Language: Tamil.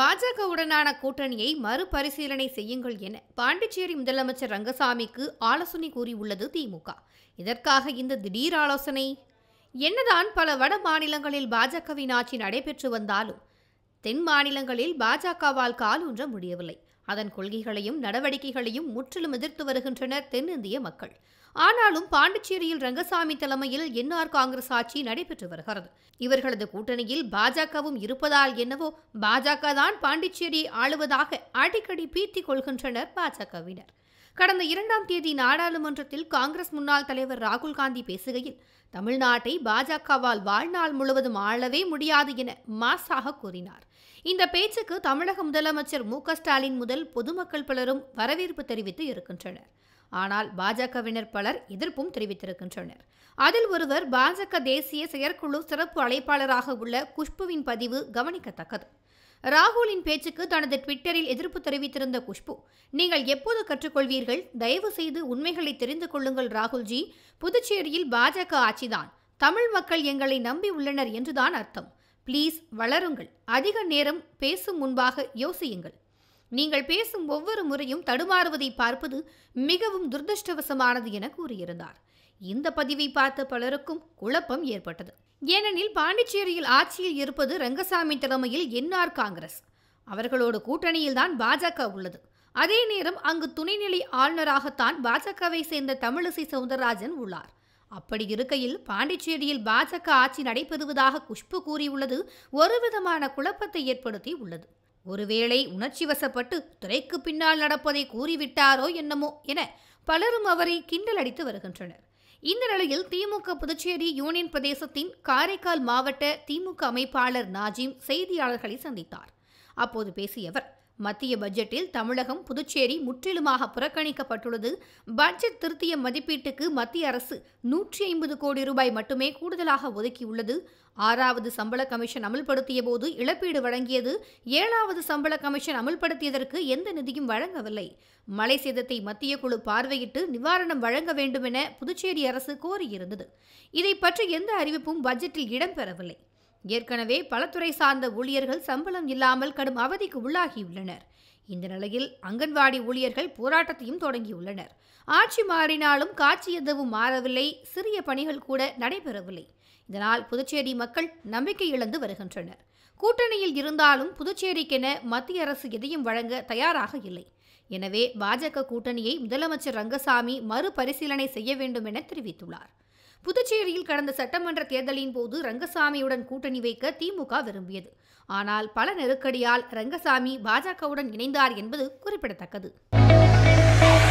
பாஜகவுடனான கூட்டணியை மறுபரிசீலனை செய்யுங்கள் என பாண்டிச்சேரி முதலமைச்சர் ரங்கசாமிக்கு ஆலோசனை கூறியுள்ளது திமுக இதற்காக இந்த திடீர் ஆலோசனை என்னதான் பல வட மாநிலங்களில் பாஜகவின் ஆட்சி நடைபெற்று வந்தாலும் தென் மாநிலங்களில் பாஜகவால் காலூன்ற முடியவில்லை அதன் கொள்கைகளையும் நடவடிக்கைகளையும் முற்றிலும் எதிர்த்து வருகின்றனர் தென்னிந்திய மக்கள் ஆனாலும் பாண்டிச்சேரியில் ரங்கசாமி தலைமையில் என்ஆர் காங்கிரஸ் ஆட்சி நடைபெற்று வருகிறது இவர்களது கூட்டணியில் பாஜகவும் இருப்பதால் என்னவோ பாஜக தான் பாண்டிச்சேரியை ஆளுவதாக அடிக்கடி பீத்திக் கொள்கின்றனர் பாஜகவினர் கடந்த இரண்டாம் தேதி நாடாளுமன்றத்தில் காங்கிரஸ் முன்னாள் தலைவர் ராகுல் காந்தி பேசுகையில் தமிழ்நாட்டை பாஜகவால் வாழ்நாள் முழுவதும் ஆளவே முடியாது என மாசாக கூறினார் இந்த பேச்சுக்கு தமிழக முதலமைச்சர் மு ஸ்டாலின் முதல் பொதுமக்கள் பலரும் வரவேற்பு தெரிவித்து இருக்கின்றனர் ஆனால் பாஜகவினர் பலர் எதிர்ப்பும் தெரிவித்திருக்கின்றனர் அதில் ஒருவர் பாஜக தேசிய செயற்குழு சிறப்பு அழைப்பாளராக உள்ள குஷ்புவின் பதிவு கவனிக்கத்தக்கது ராகுலின் பேச்சுக்கு தனது ட்விட்டரில் எதிர்ப்பு தெரிவித்திருந்த குஷ்பு நீங்கள் எப்போது கற்றுக்கொள்வீர்கள் தயவு செய்து உண்மைகளை தெரிந்து கொள்ளுங்கள் ராகுல்ஜி புதுச்சேரியில் பாஜக ஆட்சிதான் தமிழ் மக்கள் எங்களை நம்பி உள்ளனர் என்றுதான் அர்த்தம் ப்ளீஸ் வளருங்கள் அதிக நேரம் பேசும் முன்பாக யோசியுங்கள் நீங்கள் பேசும் ஒவ்வொரு முறையும் தடுமாறுவதை பார்ப்பது மிகவும் துர்தஷ்டவசமானது என கூறியிருந்தார் இந்த பதிவை பார்த்த பலருக்கும் குழப்பம் ஏற்பட்டது ஏனெனில் பாண்டிச்சேரியில் ஆட்சியில் இருப்பது ரங்கசாமி தலைமையில் என்ஆர் காங்கிரஸ் அவர்களோடு கூட்டணியில்தான் பாஜக உள்ளது அதே நேரம் அங்கு துணைநிலை ஆளுநராகத்தான் பாஜகவை சேர்ந்த தமிழிசை சவுந்தரராஜன் உள்ளார் அப்படி இருக்கையில் பாண்டிச்சேரியில் பாஜக ஆட்சி நடைபெறுவதாக குஷ்பு கூறியுள்ளது ஒருவிதமான குழப்பத்தை ஏற்படுத்தி உள்ளது ஒருவேளை உணர்ச்சி வசப்பட்டு துறைக்கு பின்னால் நடப்பதை கூறிவிட்டாரோ என்னமோ என பலரும் அவரை கிண்டல் அடித்து வருகின்றனர் இந்த நிலையில் திமுக புதுச்சேரி யூனியன் பிரதேசத்தின் காரைக்கால் மாவட்ட திமுக அமைப்பாளர் நாஜிம் செய்தியாளர்களை சந்தித்தார் அப்போது பேசிய அவர் மத்திய பட்ஜெட்டில் தமிழகம் புதுச்சேரி முற்றிலுமாக புறக்கணிக்கப்பட்டுள்ளது பட்ஜெட் திருத்திய மதிப்பீட்டுக்கு மத்திய அரசு நூற்றி ஐம்பது கோடி ரூபாய் மட்டுமே கூடுதலாக ஒதுக்கியுள்ளது ஆறாவது சம்பள கமிஷன் அமல்படுத்திய போது இழப்பீடு வழங்கியது ஏழாவது சம்பள கமிஷன் அமல்படுத்தியதற்கு எந்த நிதியும் வழங்கவில்லை மழை சேதத்தை மத்திய குழு பார்வையிட்டு நிவாரணம் வழங்க வேண்டும் என புதுச்சேரி அரசு கோரியிருந்தது இதை பற்றி எந்த அறிவிப்பும் பட்ஜெட்டில் இடம்பெறவில்லை ஏற்கனவே பலத்துறை சார்ந்த ஊழியர்கள் சம்பளம் இல்லாமல் கடும் அவதிக்கு உள்ளாகியுள்ளனர் இந்த நிலையில் அங்கன்வாடி ஊழியர்கள் போராட்டத்தையும் தொடங்கியுள்ளனர் ஆட்சி மாறினாலும் காட்சி எதுவும் மாறவில்லை சிறிய பணிகள் கூட நடைபெறவில்லை இதனால் புதுச்சேரி மக்கள் நம்பிக்கை இழந்து வருகின்றனர் கூட்டணியில் இருந்தாலும் புதுச்சேரிக்கென மத்திய அரசு எதையும் வழங்க தயாராக இல்லை எனவே பாஜக கூட்டணியை முதலமைச்சர் ரங்கசாமி மறுபரிசீலனை செய்ய வேண்டும் என தெரிவித்துள்ளார் புதுச்சேரியில் கடந்த சட்டமன்ற தேர்தலின் போது ரங்கசாமியுடன் கூட்டணி வைக்க திமுக விரும்பியது ஆனால் பல நெருக்கடியால் ரங்கசாமி பாஜகவுடன் இணைந்தார் என்பது குறிப்பிடத்தக்கது